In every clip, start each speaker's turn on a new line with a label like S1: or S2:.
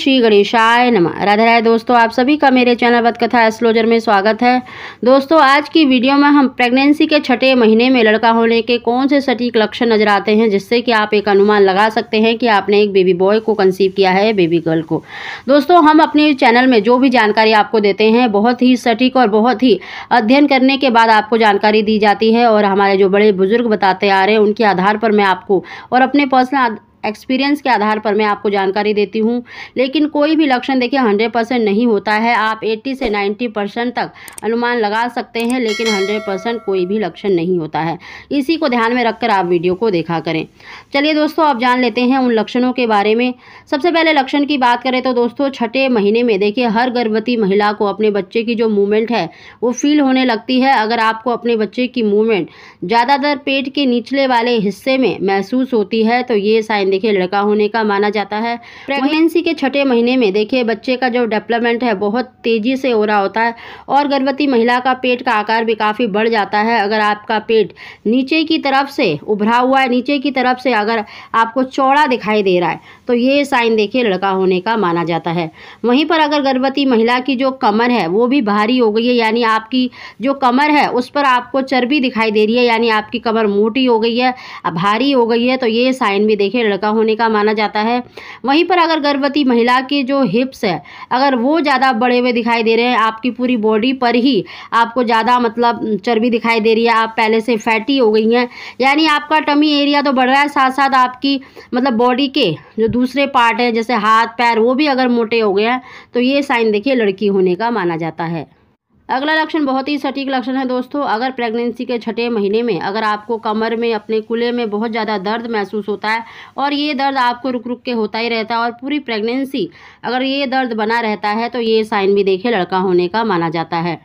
S1: श्री गणेशाय नमः राधा राय दोस्तों आप सभी का मेरे चैनल बदकथा एस्लोजर में स्वागत है दोस्तों आज की वीडियो में हम प्रेगनेंसी के छठे महीने में लड़का होने के कौन से सटीक लक्षण नजर आते हैं जिससे कि आप एक अनुमान लगा सकते हैं कि आपने एक बेबी बॉय को कंसीव किया है बेबी गर्ल को दोस्तों हम अपने चैनल में जो भी जानकारी आपको देते हैं बहुत ही सटीक और बहुत ही अध्ययन करने के बाद आपको जानकारी दी जाती है और हमारे जो बड़े बुजुर्ग बताते आ रहे हैं उनके आधार पर मैं आपको और अपने पर्सनल एक्सपीरियंस के आधार पर मैं आपको जानकारी देती हूँ लेकिन कोई भी लक्षण देखिए हंड्रेड परसेंट नहीं होता है आप एट्टी से नाइन्टी परसेंट तक अनुमान लगा सकते हैं लेकिन हंड्रेड परसेंट कोई भी लक्षण नहीं होता है इसी को ध्यान में रखकर आप वीडियो को देखा करें चलिए दोस्तों आप जान लेते हैं उन लक्षणों के बारे में सबसे पहले लक्षण की बात करें तो दोस्तों छठे महीने में देखिए हर गर्भवती महिला को अपने बच्चे की जो मूवमेंट है वो फील होने लगती है अगर आपको अपने बच्चे की मूवमेंट ज़्यादातर पेट के निचले वाले हिस्से में महसूस होती है तो ये साइन देखिए लड़का होने का माना जाता है प्रेगनेंसी के छठे महीने में देखिए बच्चे का जो डेवलपमेंट है बहुत तेज़ी से हो रहा होता है और गर्भवती महिला का पेट का आकार भी काफ़ी बढ़ जाता है अगर आपका पेट नीचे की तरफ से उभरा हुआ है नीचे की तरफ से अगर आपको चौड़ा दिखाई दे रहा है तो ये साइन देखिए लड़का होने का माना जाता है वहीं पर अगर गर्भवती महिला की जो कमर है वो भी भारी हो गई है यानी आपकी जो कमर है उस पर आपको चर्बी दिखाई दे रही है यानी आपकी कमर मोटी हो गई है भारी हो गई है तो ये साइन भी देखिए का होने का माना जाता है वहीं पर अगर गर्भवती महिला के जो हिप्स है अगर वो ज़्यादा बड़े हुए दिखाई दे रहे हैं आपकी पूरी बॉडी पर ही आपको ज़्यादा मतलब चर्बी दिखाई दे रही है आप पहले से फैटी हो गई हैं यानी आपका टमी एरिया तो बढ़ रहा है साथ साथ आपकी मतलब बॉडी के जो दूसरे पार्ट हैं जैसे हाथ पैर वो भी अगर मोटे हो गए हैं तो ये साइन देखिए लड़की होने का माना जाता है अगला लक्षण बहुत ही सटीक लक्षण है दोस्तों अगर प्रेगनेंसी के छठे महीने में अगर आपको कमर में अपने कुले में बहुत ज़्यादा दर्द महसूस होता है और ये दर्द आपको रुक रुक के होता ही रहता है और पूरी प्रेगनेंसी अगर ये दर्द बना रहता है तो ये साइन भी देखे लड़का होने का माना जाता है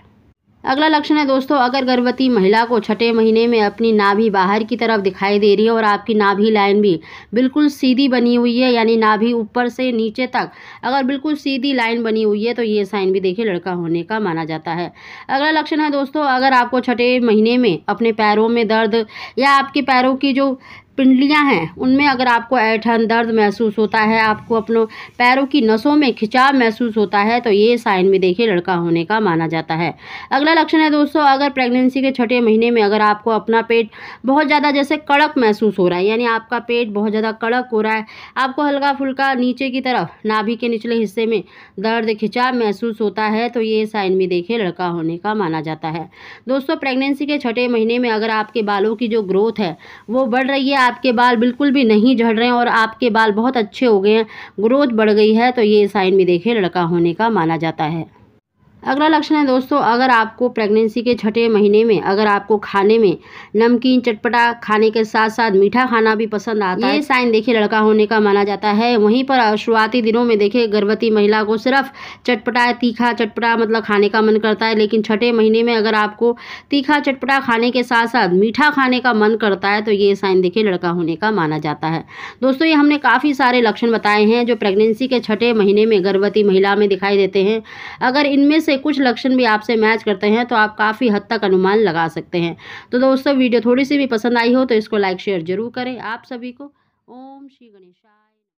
S1: अगला लक्षण है दोस्तों अगर गर्भवती महिला को छठे महीने में अपनी नाभि बाहर की तरफ दिखाई दे रही है और आपकी नाभि लाइन भी बिल्कुल सीधी बनी हुई है यानी नाभि ऊपर से नीचे तक अगर बिल्कुल सीधी लाइन बनी हुई है तो ये साइन भी देखिए लड़का होने का माना जाता है अगला लक्षण है दोस्तों अगर आपको छठे महीने में अपने पैरों में दर्द या आपके पैरों की जो पिंडलियाँ हैं उनमें अगर आपको ऐठन दर्द महसूस होता है आपको अपनों पैरों की नसों में खिंचाव महसूस होता है तो ये साइन भी देखिए लड़का होने का माना जाता है अगला लक्षण है दोस्तों अगर प्रेगनेंसी के छठे महीने में अगर आपको अपना पेट बहुत ज़्यादा जैसे कड़क महसूस हो रहा है यानी आपका पेट बहुत ज़्यादा कड़क हो रहा है आपको हल्का फुल्का नीचे की तरफ नाभी के निचले हिस्से में दर्द खिंचाव महसूस होता है तो ये साइन भी देखिए लड़का होने का माना जाता है दोस्तों प्रेगनेंसी के छठे महीने में अगर आपके बालों की जो ग्रोथ है वो बढ़ रही है आपके बाल बिल्कुल भी नहीं झड़ रहे हैं और आपके बाल बहुत अच्छे हो गए हैं ग्रोथ बढ़ गई है तो ये साइन भी देखें लड़का होने का माना जाता है अगला लक्षण है दोस्तों अगर आपको प्रेगनेंसी के छठे महीने में अगर आपको खाने में नमकीन चटपटा खाने के साथ साथ मीठा खाना भी पसंद आता है ये साइन देखिए लड़का होने का माना जाता है वहीं पर शुरुआती दिनों में देखिए गर्भवती महिला को सिर्फ चटपटा तीखा चटपटा मतलब खाने का मन करता है लेकिन छठे महीने में अगर आपको तीखा चटपटा खाने के साथ साथ मीठा खाने का मन करता है तो ये साइन देखिए लड़का होने का माना जाता है दोस्तों ये हमने काफ़ी सारे लक्षण बताए हैं जो प्रेगनेंसी के छठे महीने में गर्भवती महिला में दिखाई देते हैं अगर इनमें से से कुछ लक्षण भी आपसे मैच करते हैं तो आप काफ़ी हद तक अनुमान लगा सकते हैं तो दोस्तों वीडियो थोड़ी सी भी पसंद आई हो तो इसको लाइक शेयर जरूर करें आप सभी को ओम श्री गणेशा